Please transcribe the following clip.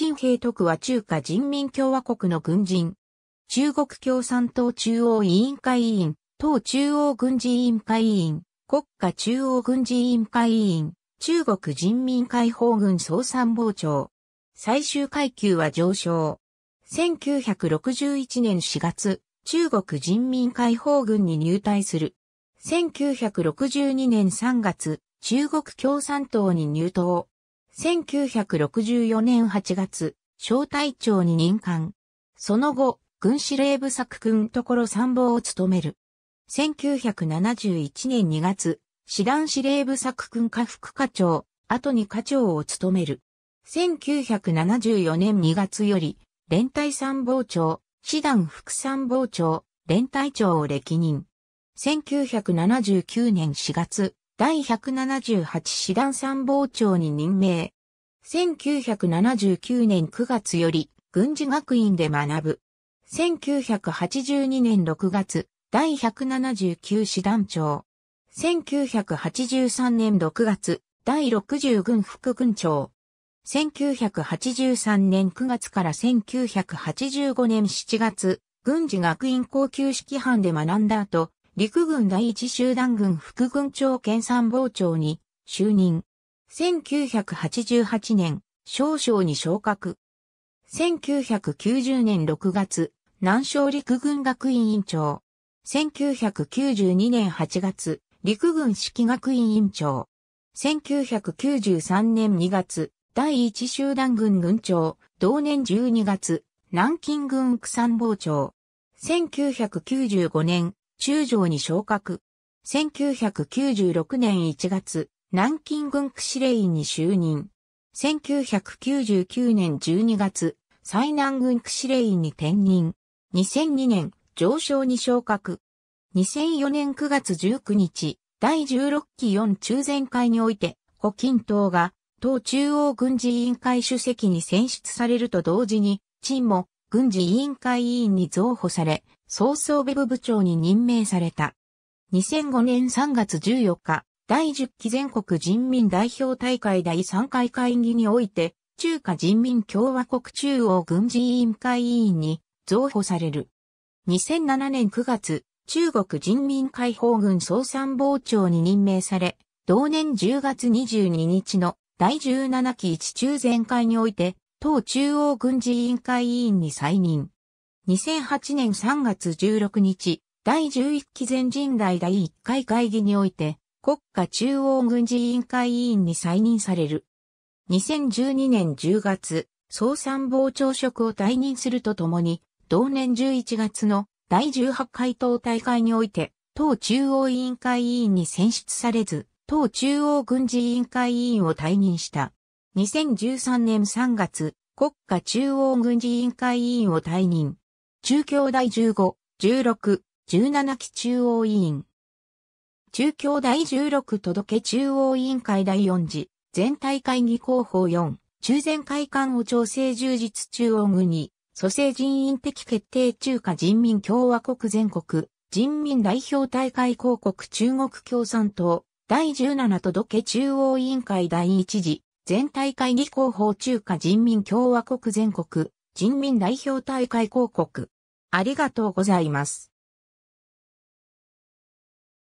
陳平徳は中華人民共和国の軍人。中国共産党中央委員会委員、党中央軍事委員会委員、国家中央軍事委員会委員、中国人民解放軍総参謀長。最終階級は上昇。1961年4月、中国人民解放軍に入隊する。1962年3月、中国共産党に入党。1964年8月、小隊長に任官。その後、軍司令部作君ろ参謀を務める。1971年2月、師団司令部作君下副課長、後に課長を務める。1974年2月より、連隊参謀長、師団副参謀長、連隊長を歴任。1979年4月、第178師団参謀長に任命。1979年9月より軍事学院で学ぶ。1982年6月、第179師団長。1983年6月、第60軍副軍長。1983年9月から1985年7月、軍事学院高級式班で学んだ後、陸軍第一集団軍副軍長兼参謀長に就任。1988年、少将に昇格。1990年6月、南昌陸軍学院院長。1992年8月、陸軍指揮学院院長。1993年2月、第一集団軍軍長、同年12月、南京軍副参謀長。1995年、中将に昇格。1996年1月、南京軍区司令員に就任。1999年12月、西南軍区司令員に転任。2002年、上昇に昇格。2004年9月19日、第16期4中全会において、胡錦涛が、党中央軍事委員会主席に選出されると同時に、陳も軍事委員会委員に増補され、総装備部部長に任命された。2005年3月14日、第10期全国人民代表大会第3回会議において、中華人民共和国中央軍事委員会委員に増補される。2007年9月、中国人民解放軍総参謀長に任命され、同年10月22日の第17期一中全会において、党中央軍事委員会委員に再任。2008年3月16日、第11期全人代第1回会議において、国家中央軍事委員会委員に再任される。2012年10月、総参謀長職を退任するとともに、同年11月の第18回党大会において、党中央委員会委員に選出されず、党中央軍事委員会委員を退任した。2013年3月、国家中央軍事委員会委員を退任。中京大15、16、17期中央委員。中京第16届中央委員会第4次、全体会議広報4、中前会館を調整充実中央軍に、蘇生人員的決定中華人民共和国全国、人民代表大会広告中国共産党、第17届中央委員会第1次、全体会議広報中華人民共和国全国、人民代表大会広告ありがとうございます。